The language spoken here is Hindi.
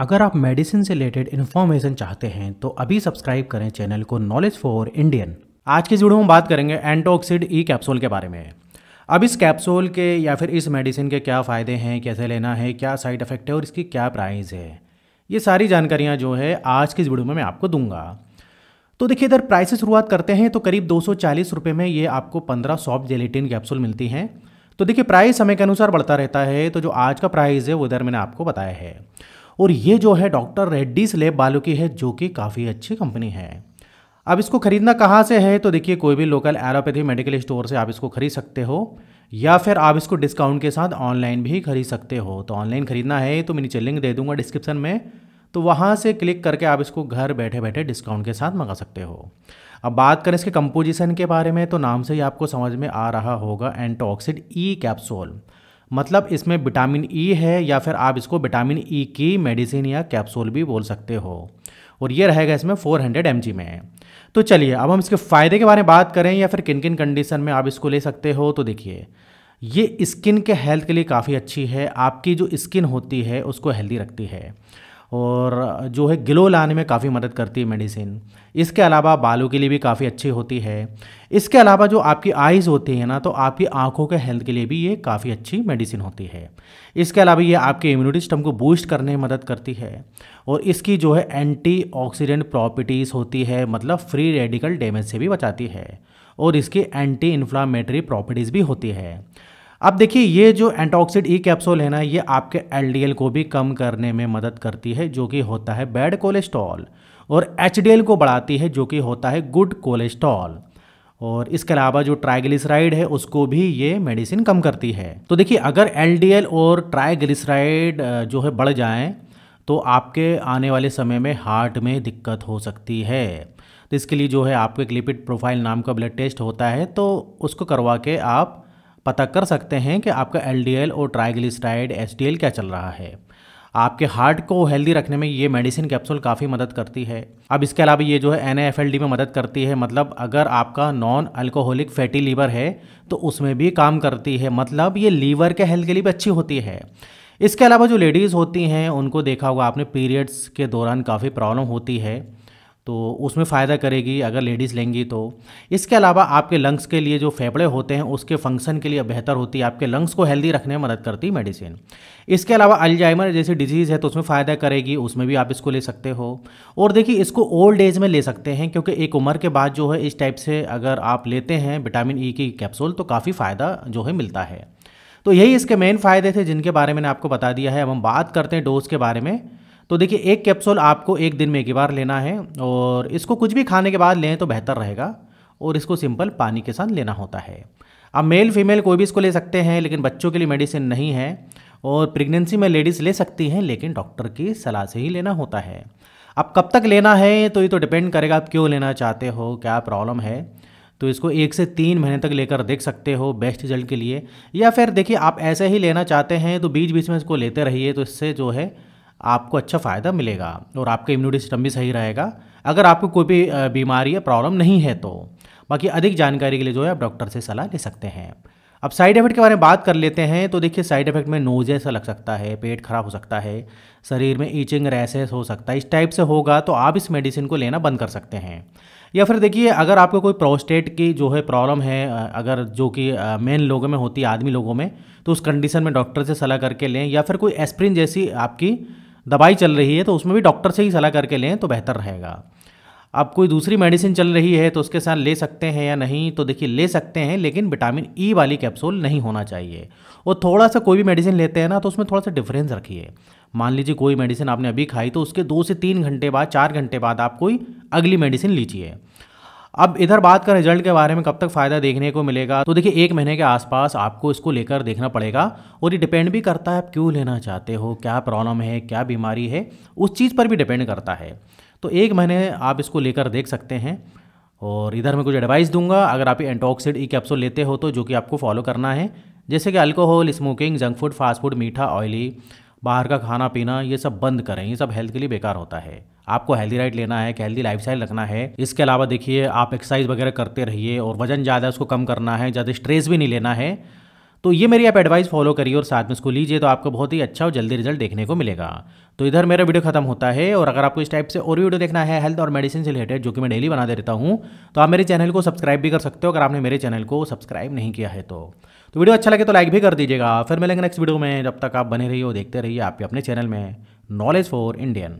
अगर आप मेडिसिन से रिलेटेड इन्फॉर्मेशन चाहते हैं तो अभी सब्सक्राइब करें चैनल को नॉलेज फॉर इंडियन आज के वीडियो में बात करेंगे एंटोक्सिड ई कैप्सूल के बारे में अब इस कैप्सूल के या फिर इस मेडिसिन के क्या फ़ायदे हैं कैसे लेना है क्या साइड इफ़ेक्ट है और इसकी क्या प्राइस है ये सारी जानकारियाँ जो है आज की इस वीडियो में मैं आपको दूंगा तो देखिए इधर प्राइस से शुरुआत करते हैं तो करीब दो सौ में ये आपको पंद्रह सॉफ्ट जेलेटिन कैप्सूल मिलती हैं तो देखिए प्राइस समय के अनुसार बढ़ता रहता है तो जो आज का प्राइस है वो इधर मैंने आपको बताया है और ये जो है डॉक्टर रेड्डीज लेब वालों की है जो कि काफ़ी अच्छी कंपनी है अब इसको खरीदना कहाँ से है तो देखिए कोई भी लोकल एलोपैथी मेडिकल स्टोर से आप इसको खरीद सकते हो या फिर आप इसको डिस्काउंट के साथ ऑनलाइन भी खरीद सकते हो तो ऑनलाइन खरीदना है तो मैं नीचे लिंक दे दूंगा डिस्क्रिप्शन में तो वहाँ से क्लिक करके आप इसको घर बैठे बैठे डिस्काउंट के साथ मंगा सकते हो अब बात करें इसके कंपोजिशन के बारे में तो नाम से ही आपको समझ में आ रहा होगा एंटोक्सिड ई कैप्सूल मतलब इसमें विटामिन ई e है या फिर आप इसको विटामिन ई e की मेडिसिन या कैप्सूल भी बोल सकते हो और ये रहेगा इसमें 400 हंड्रेड में तो चलिए अब हम इसके फ़ायदे के बारे में बात करें या फिर किन किन कंडीशन में आप इसको ले सकते हो तो देखिए ये स्किन के हेल्थ के लिए काफ़ी अच्छी है आपकी जो स्किन होती है उसको हेल्दी रखती है और जो है ग्लो लाने में काफ़ी मदद करती है मेडिसिन इसके अलावा बालों के लिए भी काफ़ी अच्छी होती है इसके अलावा जो आपकी आइज़ होती है ना तो आपकी आँखों के हेल्थ के लिए भी ये काफ़ी अच्छी मेडिसिन होती है इसके अलावा ये आपके इम्यूनिटी सिस्टम को बूस्ट करने में मदद करती है और इसकी जो है ऑक्सीडेंट प्रॉपर्टीज़ होती है मतलब फ्री रेडिकल डैमेज से भी बचाती है और इसकी एंटी इन्फ्लामेटरी प्रॉपर्टीज़ भी होती है अब देखिए ये जो एंटॉक्सिड ई कैप्सूल है ना ये आपके एलडीएल को भी कम करने में मदद करती है जो कि होता है बैड कोलेस्ट्रॉल और एचडीएल को बढ़ाती है जो कि होता है गुड कोलेस्ट्रॉल और इसके अलावा जो ट्राइग्लिसराइड है उसको भी ये मेडिसिन कम करती है तो देखिए अगर एलडीएल और ट्राइग्लिसराइड जो है बढ़ जाए तो आपके आने वाले समय में हार्ट में दिक्कत हो सकती है तो इसके लिए जो है आपको एक लिपिड प्रोफाइल नाम का ब्लड टेस्ट होता है तो उसको करवा के आप पता कर सकते हैं कि आपका एल और ट्राइग्लिसराइड एल क्या चल रहा है आपके हार्ट को हेल्दी रखने में ये मेडिसिन कैप्सूल काफ़ी मदद करती है अब इसके अलावा ये जो है एन में मदद करती है मतलब अगर आपका नॉन अल्कोहलिक फैटी लीवर है तो उसमें भी काम करती है मतलब ये लीवर के हेल्थ के लिए भी अच्छी होती है इसके अलावा जो लेडीज़ होती हैं उनको देखा होगा आपने पीरियड्स के दौरान काफ़ी प्रॉब्लम होती है तो उसमें फ़ायदा करेगी अगर लेडीज़ लेंगी तो इसके अलावा आपके लंग्स के लिए जो फेफड़े होते हैं उसके फंक्शन के लिए बेहतर होती है आपके लंग्स को हेल्दी रखने में मदद करती है मेडिसिन इसके अलावा अल्जाइमर जैसी डिजीज़ है तो उसमें फ़ायदा करेगी उसमें भी आप इसको ले सकते हो और देखिए इसको ओल्ड एज में ले सकते हैं क्योंकि एक उम्र के बाद जो है इस टाइप से अगर आप लेते हैं विटामिन ई e की कैप्सूल तो काफ़ी फ़ायदा जो है मिलता है तो यही इसके मेन फ़ायदे थे जिनके बारे में मैंने आपको बता दिया है अब हम बात करते हैं डोज के बारे में तो देखिए एक कैप्सूल आपको एक दिन में एक बार लेना है और इसको कुछ भी खाने के बाद लें तो बेहतर रहेगा और इसको सिंपल पानी के साथ लेना होता है अब मेल फीमेल कोई भी इसको ले सकते हैं लेकिन बच्चों के लिए मेडिसिन नहीं है और प्रेगनेंसी में लेडीज़ ले सकती हैं लेकिन डॉक्टर की सलाह से ही लेना होता है अब कब तक लेना है तो ये तो डिपेंड करेगा आप क्यों लेना चाहते हो क्या प्रॉब्लम है तो इसको एक से तीन महीने तक लेकर देख सकते हो बेस्ट रिजल्ट के लिए या फिर देखिए आप ऐसे ही लेना चाहते हैं तो बीच बीच में इसको लेते रहिए तो इससे जो है आपको अच्छा फ़ायदा मिलेगा और आपका इम्यूनिटी सिस्टम भी सही रहेगा अगर आपको कोई भी बीमारी या प्रॉब्लम नहीं है तो बाकी अधिक जानकारी के लिए जो है आप डॉक्टर से सलाह ले सकते हैं अब साइड इफेक्ट के बारे में बात कर लेते हैं तो देखिए साइड इफेक्ट में नोज ऐसा लग सकता है पेट खराब हो सकता है शरीर में ईचिंग रैसेस हो सकता है इस टाइप से होगा तो आप इस मेडिसिन को लेना बंद कर सकते हैं या फिर देखिए अगर आपको कोई प्रोस्टेट की जो है प्रॉब्लम है अगर जो कि मेन लोगों में होती है आदमी लोगों में तो उस कंडीशन में डॉक्टर से सलाह करके लें या फिर कोई एस्प्रिन जैसी आपकी दवाई चल रही है तो उसमें भी डॉक्टर से ही सलाह करके लें तो बेहतर रहेगा अब कोई दूसरी मेडिसिन चल रही है तो उसके साथ ले सकते हैं या नहीं तो देखिए ले सकते हैं लेकिन विटामिन ई e वाली कैप्सूल नहीं होना चाहिए और थोड़ा सा कोई भी मेडिसिन लेते हैं ना तो उसमें थोड़ा सा डिफरेंस रखिए मान लीजिए कोई मेडिसिन आपने अभी खाई तो उसके दो से तीन घंटे बाद चार घंटे बाद आप कोई अगली मेडिसिन लीजिए अब इधर बात कर रिजल्ट के बारे में कब तक फायदा देखने को मिलेगा तो देखिए एक महीने के आसपास आपको इसको लेकर देखना पड़ेगा और ये डिपेंड भी करता है आप क्यों लेना चाहते हो क्या प्रॉब्लम है क्या बीमारी है उस चीज़ पर भी डिपेंड करता है तो एक महीने आप इसको लेकर देख सकते हैं और इधर मैं कुछ एडवाइस दूंगा अगर आप एंटॉक्सिड ई कैप्सूल लेते हो तो जो कि आपको फॉलो करना है जैसे कि alcohol smoking junk food fast food मीठा ऑयली बाहर का खाना पीना ये सब बंद करें ये सब हेल्थ के लिए बेकार होता है आपको हेल्दी डाइट लेना है हेल्दी हेल्दी स्टाइल रखना है इसके अलावा देखिए आप एक्सरसाइज वगैरह करते रहिए और वजन ज़्यादा उसको कम करना है ज़्यादा स्ट्रेस भी नहीं लेना है तो ये मेरी आप एडवाइस फॉलो करिए और साथ में इसको लीजिए तो आपको बहुत ही अच्छा और जल्दी रिजल्ट देखने को मिलेगा तो इधर मेरा वीडियो खत्म होता है और अगर आपको इस टाइप से और वीडियो देखना है हेल्थ और मेडिसिन से रिलेटेड जो कि मैं डेली बना दे देता हूँ तो आप मेरे चैनल को सब्सक्राइब भी कर सकते हो अगर आपने मेरे चैनल को सब्सक्राइब नहीं किया है तो तो वीडियो अच्छा लगे तो लाइक भी कर दीजिएगा फिर मिलेंगे नेक्स्ट वीडियो में जब तक आप बने रहिए और देखते रहिए आपके अपने चैनल में नॉलेज फॉर इंडियन